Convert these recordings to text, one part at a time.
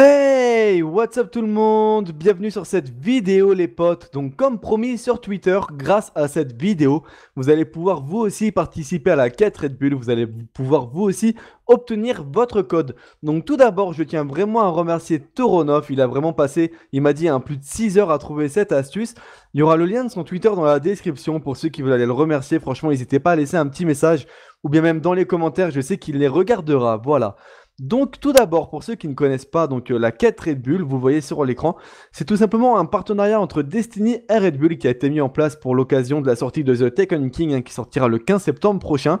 Hey, what's up tout le monde Bienvenue sur cette vidéo les potes. Donc comme promis sur Twitter, grâce à cette vidéo, vous allez pouvoir vous aussi participer à la quête Red Bull, vous allez pouvoir vous aussi obtenir votre code. Donc tout d'abord, je tiens vraiment à remercier Toronov, il a vraiment passé, il m'a dit, un hein, plus de 6 heures à trouver cette astuce. Il y aura le lien de son Twitter dans la description pour ceux qui veulent aller le remercier. Franchement, n'hésitez pas à laisser un petit message ou bien même dans les commentaires, je sais qu'il les regardera. Voilà. Donc tout d'abord, pour ceux qui ne connaissent pas donc euh, la quête Red Bull, vous voyez sur l'écran, c'est tout simplement un partenariat entre Destiny et Red Bull qui a été mis en place pour l'occasion de la sortie de The Taken King hein, qui sortira le 15 septembre prochain.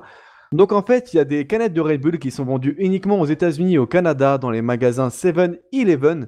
Donc en fait, il y a des canettes de Red Bull qui sont vendues uniquement aux États-Unis et au Canada dans les magasins 7-Eleven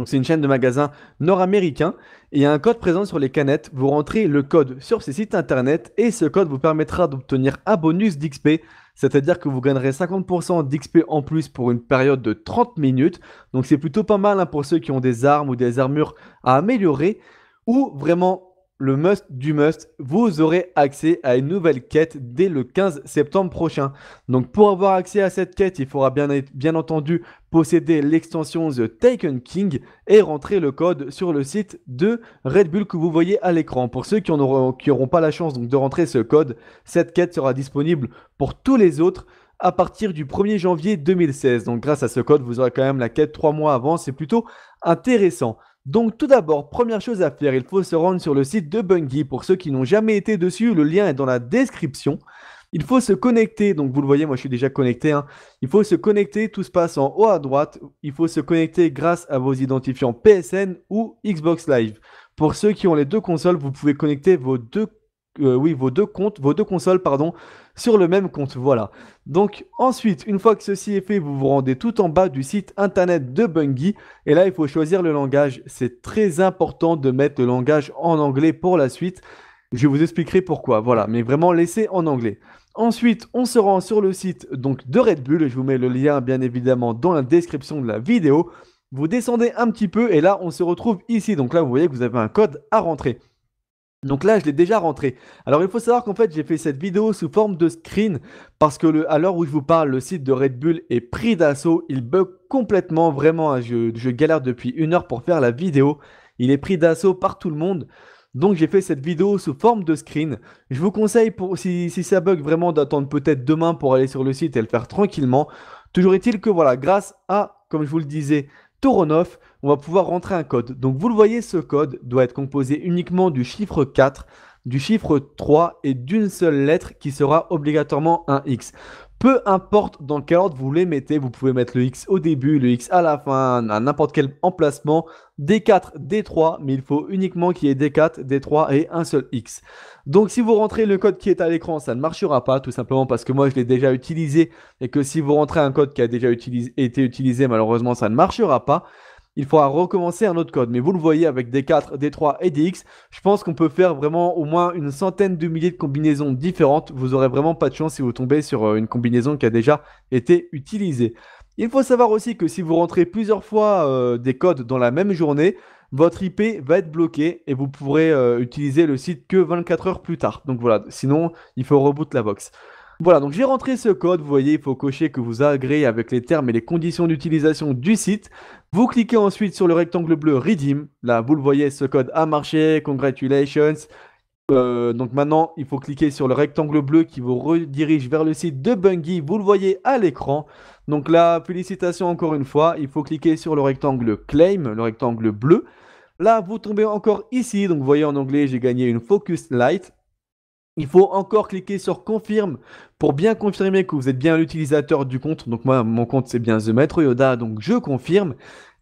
donc c'est une chaîne de magasins nord américains et il y a un code présent sur les canettes. Vous rentrez le code sur ces sites internet et ce code vous permettra d'obtenir un bonus d'XP, c'est-à-dire que vous gagnerez 50% d'XP en plus pour une période de 30 minutes. Donc c'est plutôt pas mal hein, pour ceux qui ont des armes ou des armures à améliorer ou vraiment le must du must, vous aurez accès à une nouvelle quête dès le 15 septembre prochain. Donc pour avoir accès à cette quête, il faudra bien, entendu posséder l'extension The Taken King et rentrer le code sur le site de Red Bull que vous voyez à l'écran. Pour ceux qui n'auront pas la chance de rentrer ce code, cette quête sera disponible pour tous les autres à partir du 1er janvier 2016. Donc grâce à ce code, vous aurez quand même la quête 3 mois avant, c'est plutôt intéressant. Donc tout d'abord, première chose à faire, il faut se rendre sur le site de Bungie. Pour ceux qui n'ont jamais été dessus, le lien est dans la description. Il faut se connecter, donc vous le voyez, moi je suis déjà connecté. Hein. Il faut se connecter, tout se passe en haut à droite. Il faut se connecter grâce à vos identifiants PSN ou Xbox Live. Pour ceux qui ont les deux consoles, vous pouvez connecter vos deux euh, oui, vos deux comptes, vos deux consoles, pardon, sur le même compte. Voilà. Donc ensuite, une fois que ceci est fait, vous vous rendez tout en bas du site internet de Bungie. Et là, il faut choisir le langage. C'est très important de mettre le langage en anglais pour la suite. Je vous expliquerai pourquoi. Voilà. Mais vraiment, laissez en anglais. Ensuite, on se rend sur le site donc, de Red Bull. Je vous mets le lien, bien évidemment, dans la description de la vidéo. Vous descendez un petit peu et là, on se retrouve ici. Donc là, vous voyez que vous avez un code à rentrer. Donc là, je l'ai déjà rentré. Alors il faut savoir qu'en fait, j'ai fait cette vidéo sous forme de screen parce que à l'heure où je vous parle, le site de Red Bull est pris d'assaut. Il bug complètement, vraiment. Hein. je, galère depuis une heure pour faire la vidéo. Il est pris d'assaut par tout le monde. Donc j'ai fait cette vidéo sous forme de screen. Je vous conseille, pour, si ça bug vraiment, d'attendre peut-être demain pour aller sur le site et le faire tranquillement. Toujours est-il que voilà, grâce à, comme je vous le disais, Toronov, on va pouvoir rentrer un code. Donc vous le voyez, ce code doit être composé uniquement du chiffre 4, du chiffre 3 et d'une seule lettre qui sera obligatoirement un X. Peu importe dans quel ordre vous les mettez, vous pouvez mettre le X au début, le X à la fin, à n'importe quel emplacement, D4, D3, mais il faut uniquement qu'il y ait D4, D3 et un seul X. Donc si vous rentrez le code qui est à l'écran, ça ne marchera pas, tout simplement parce que moi je l'ai déjà utilisé et que si vous rentrez un code qui a déjà été utilisé, malheureusement ça ne marchera pas il faudra recommencer un autre code. Mais vous le voyez avec D4, D3 et DX, je pense qu'on peut faire vraiment au moins une centaine de milliers de combinaisons différentes. Vous aurez vraiment pas de chance si vous tombez sur euh, une combinaison qui a déjà été utilisée. Il faut savoir aussi que si vous rentrez plusieurs fois euh, des codes dans la même journée, votre IP va être bloqué et vous pourrez euh, utiliser le site que 24 heures plus tard. Donc voilà, sinon il faut reboot la box. Voilà, donc j'ai rentré ce code, vous voyez, il faut cocher que vous agréez avec les termes et les conditions d'utilisation du site. Vous cliquez ensuite sur le rectangle bleu Redeem. Là, vous le voyez, ce code a marché, congratulations. Euh, donc maintenant, il faut cliquer sur le rectangle bleu qui vous redirige vers le site de Bungie. Vous le voyez à l'écran. Donc là, félicitations encore une fois. Il faut cliquer sur le rectangle Claim, le rectangle bleu. Là, vous tombez encore ici. Donc vous voyez en anglais, j'ai gagné une Focus Light. Il faut encore cliquer sur confirme pour bien confirmer que vous êtes bien l'utilisateur du compte. Donc moi, mon compte, c'est bien The Maître Yoda, donc je confirme.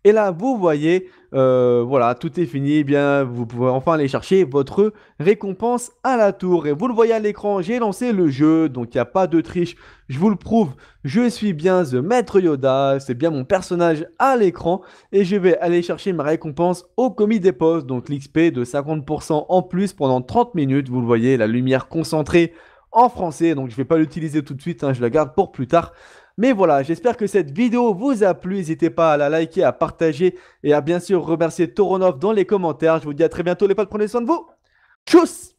Et là, vous voyez, euh, voilà, tout est fini. Eh bien, vous pouvez enfin aller chercher votre récompense à la tour. Et vous le voyez à l'écran, j'ai lancé le jeu, donc il n'y a pas de triche. Je vous le prouve, je suis bien The Maître Yoda, c'est bien mon personnage à l'écran. Et je vais aller chercher ma récompense au commis des postes, donc l'XP de 50% en plus pendant 30 minutes. Vous le voyez, la lumière concentrée en français, donc je ne vais pas l'utiliser tout de suite, hein, je la garde pour plus tard. Mais voilà, j'espère que cette vidéo vous a plu. N'hésitez pas à la liker, à partager et à bien sûr remercier Toronov dans les commentaires. Je vous dis à très bientôt les potes, prenez soin de vous. Tchuss